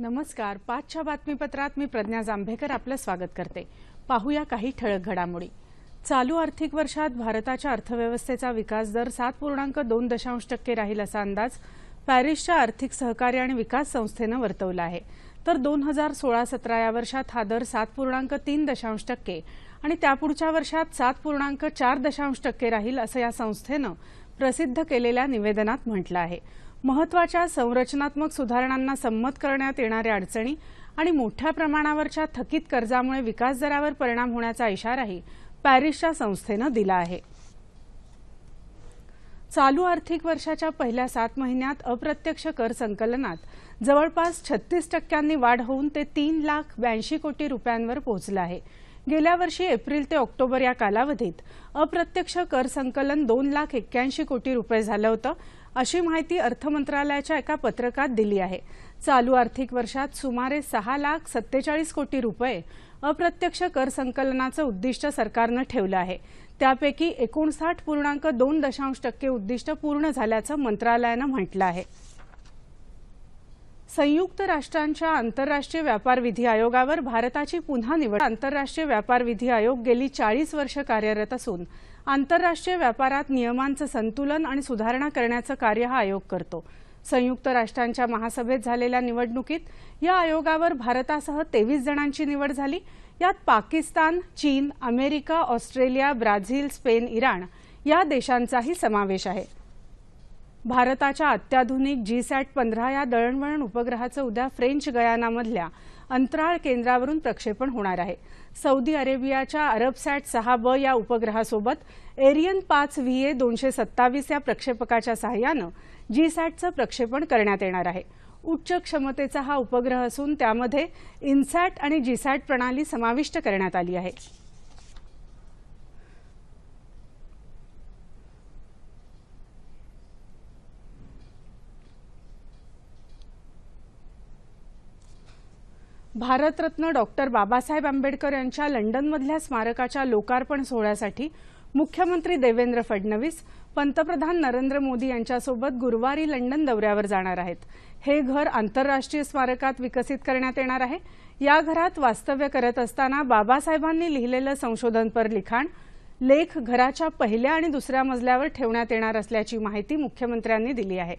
नमस्कार पाचच्या बातमीपत्रात मी प्रज्ञा जांभेकर आपलं स्वागत करते पाहूया काही ठळक घडामोडी चालू आर्थिक वर्षात भारताच्या अर्थव्यवस्थेचा विकास दर सात पूर्णांक दोन दशांश टक्के राहील असा अंदाज पॅरिसच्या आर्थिक सहकार्य आणि विकास संस्थेनं वर्तवला आहे तर दोन हजार सोळा सतरा या वर्षात हा दर सात पूर्णांक तीन दशांश टक्के आणि त्यापुढच्या वर्षात सात पूर्णांक चार दशांश टक्के राहील असं या संस्थेनं प्रसिद्ध केलेल्या निवेदनात म्हटलं आहे महत्वाच्या संरचनात्मक सुधारणांना संमत करण्यात येणाऱ्या अडचणी आणि मोठ्या प्रमाणावरच्या थकीत कर्जामुळे विकास दरावर परिणाम होण्याचा इशाराही पॅरिसच्या संस्थेनं दिला आहे चालू आर्थिक वर्षाच्या पहिल्या सात महिन्यात अप्रत्यक्ष कर संकलनात जवळपास छत्तीस टक्क्यांनी वाढ होऊन ते तीन लाख ब्याऐंशी कोटी रुपयांवर पोहोचलं आहे गेल्या वर्षी एप्रिल ते ऑक्टोबर या कालावधीत अप्रत्यक्ष कर संकलन दोन लाख एक्क्याऐंशी कोटी रुपये झालं होतं अशी माहिती अर्थमंत्रालयाच्या एका पत्रकात दिली आहे चालू आर्थिक वर्षात सुमारे सहा लाख सत्तेचाळीस कोटी रुपये अप्रत्यक्ष कर संकलनाचं उद्दिष्ट सरकारनं ठेवलं आहे त्यापैकी एकोणसाठ पूर्णांक दोन दशांश टक्के उद्दिष्ट पूर्ण झाल्याचं मंत्रालयानं म्हटलं आहे संयुक्त राष्ट्रांच्या आंतरराष्ट्रीय व्यापार विधी आयोगावर भारताची पुन्हा निवड आंतरराष्ट्रीय व्यापार विधी आयोग गेली चाळीस वर्ष कार्यरत असून आंतरराष्ट्रीय व्यापारात नियमांचं संतुलन आणि सुधारणा करण्याचं कार्य हा आयोग करतो संयुक्त राष्ट्रांच्या महासभेत झालेल्या निवडणुकीत या आयोगावर भारतासह तेवीस जणांची निवड झाली यात पाकिस्तान चीन America Australia Brazil Spain Iran या देशांचाही समावेश आहे भारताच्या अत्याधुनिक जी सॅट पंधरा या दळणवळण उपग्रहाचं उद्या फ्रेंच गयानामधल्या अंतराळ केंद्रावरून प्रक्षेपण होणार आहे सौदी अरेबियाच्या अरबसॅट सहा ब या उपग्रहासोबत एरियन पाच व्ही ए दोनशे सत्तावीस या प्रक्षेपकाच्या सहाय्यानं जी सॅटचं प्रक्षेपण करण्यात येणार आहे उच्च क्षमतेचा हा उपग्रह असून त्यामध्ये इन्सॅट आणि जीसॅट प्रणाली समाविष्ट करण्यात आली आहे भारतरत्न डॉक्टर बाबासाहेब आंबेडकर यांच्या लंडनमधल्या स्मारकाच्या लोकार्पण सोहळ्यासाठी मुख्यमंत्री देवेंद्र फडणवीस पंतप्रधान नरेंद्र मोदी यांच्यासोबत गुरुवारी लंडन दौऱ्यावर जाणार आहेत हे घर आंतरराष्ट्रीय स्मारकात विकसित करण्यात येणार आहे या घरात वास्तव्य करत असताना बाबासाहेबांनी लिहिलेलं संशोधनपर लिखाण लेख घराच्या पहिल्या आणि दुसऱ्या मजल्यावर ठेवण्यात येणार असल्याची माहिती मुख्यमंत्र्यांनी दिली आहे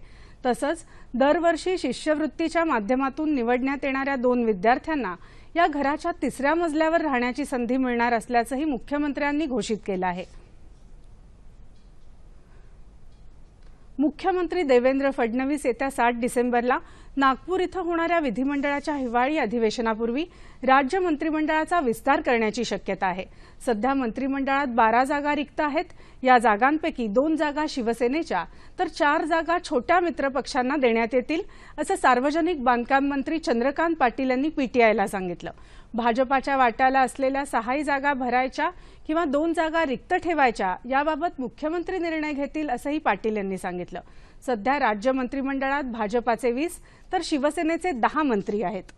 तसंच दरवर्षी शिष्यवृत्तीच्या माध्यमातून निवडण्यात येणाऱ्या दोन विद्यार्थ्यांना या घराच्या तिसऱ्या मजल्यावर राहण्याची संधी मिळणार असल्याचंही मुख्यमंत्र्यांनी घोषित केलं आहे मुख्यमंत्री देवेंद्र फडणवीस येत्या सात डिसेंबरला नागपूर इथं होणाऱ्या विधिमंडळाच्या हिवाळी अधिवेशनापूर्वी राज्य मंत्रिमंडळाचा विस्तार करण्याची शक्यता आहे सध्या मंत्रिमंडळात बारा जागा रिक्त आहेत या जागांपैकी दोन जागा शिवसेनेच्या तर चार जागा छोट्या मित्रपक्षांना देण्यात येतील असं सार्वजनिक बांधकाम मंत्री चंद्रकांत पाटील यांनी पीटीआयला सांगितलं भाजपाच्या वाट्याला असलेल्या सहाही जागा भरायच्या किंवा दोन जागा रिक्त ठेवायच्या याबाबत मुख्यमंत्री निर्णय घेतील असंही पाटील यांनी सांगितलं सध्या राज्य मंत्रिमंडळात भाजपाचे वीस तर शिवसेनेचे दहा मंत्री आहेत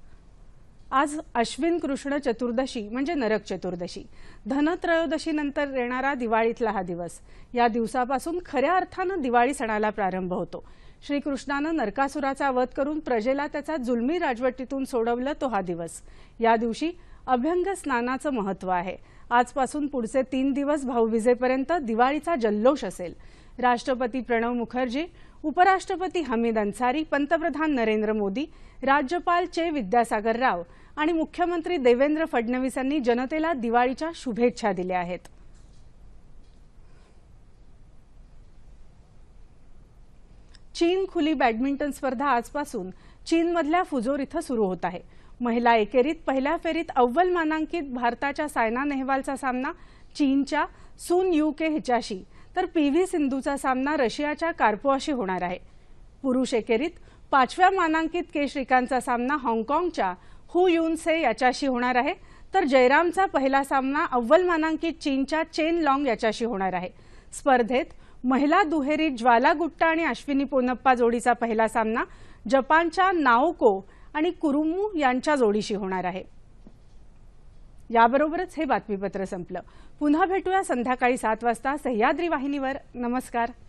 आज अश्विन कृष्ण चतुर्दशी म्हणजे नरक चतुर्दशी धनत्रयोदशीनंतर येणारा दिवाळीतला हा दिवस या दिवसापासून खऱ्या अर्थानं दिवाळी सणाला प्रारंभ होतो श्रीकृष्णानं नरकासुराचा वध करून प्रजेला त्याचा जुलमी राजवटीतून सोडवलं तो हा दिवस या दिवशी अभ्यंग स्नानाचं महत्व आहे आजपासून पुढचे तीन दिवस भाऊबीजेपर्यंत दिवाळीचा जल्लोष असेल राष्ट्रपती प्रणव मुखर्जी उपराष्ट्रपती हमीद अन्सारी पंतप्रधान नरेंद्र मोदी राज्यपाल चे विद्यासागर राव आणि मुख्यमंत्री देवेंद्र फडणवीसांनी जनतेला दिवाळीच्या शुभेच्छा दिल्या आहेत चीन खुली बॅडमिंटन स्पर्धा आजपासून चीनमधल्या फुजोर इथं सुरू होत आहे महिला एकेरीत पहिल्या फेरीत अव्वल मानांकित भारताच्या सायना नेहवालचा सामना चीनच्या सुन यू के हिच्याशी तर पी व्ही सिंधूचा सामना रशियाच्या कार्पोआशी होणार आहे पुरुष एकेरीत पाचव्या मानांकित के श्रीकांतचा सामना हाँगकाँगच्या हु युन से याच्याशी होणार आहे तर जयरामचा पहिला सामना अव्वल मानांकित चीनच्या चेन लाँग याच्याशी होणार आहे स्पर्धेत महिला दुहेरीत ज्वाला गुट्टा आणि अश्विनी पोनप्पा जोडीचा पहिला सामना जपानच्या नाओको आणि कुरुमू यांच्या जोडीशी होणार आहे याबरोबरच हे बातमीपत्र संपलं पुन्हा भेटूया संध्याकाळी सात वाजता सह्याद्री वाहिनीवर नमस्कार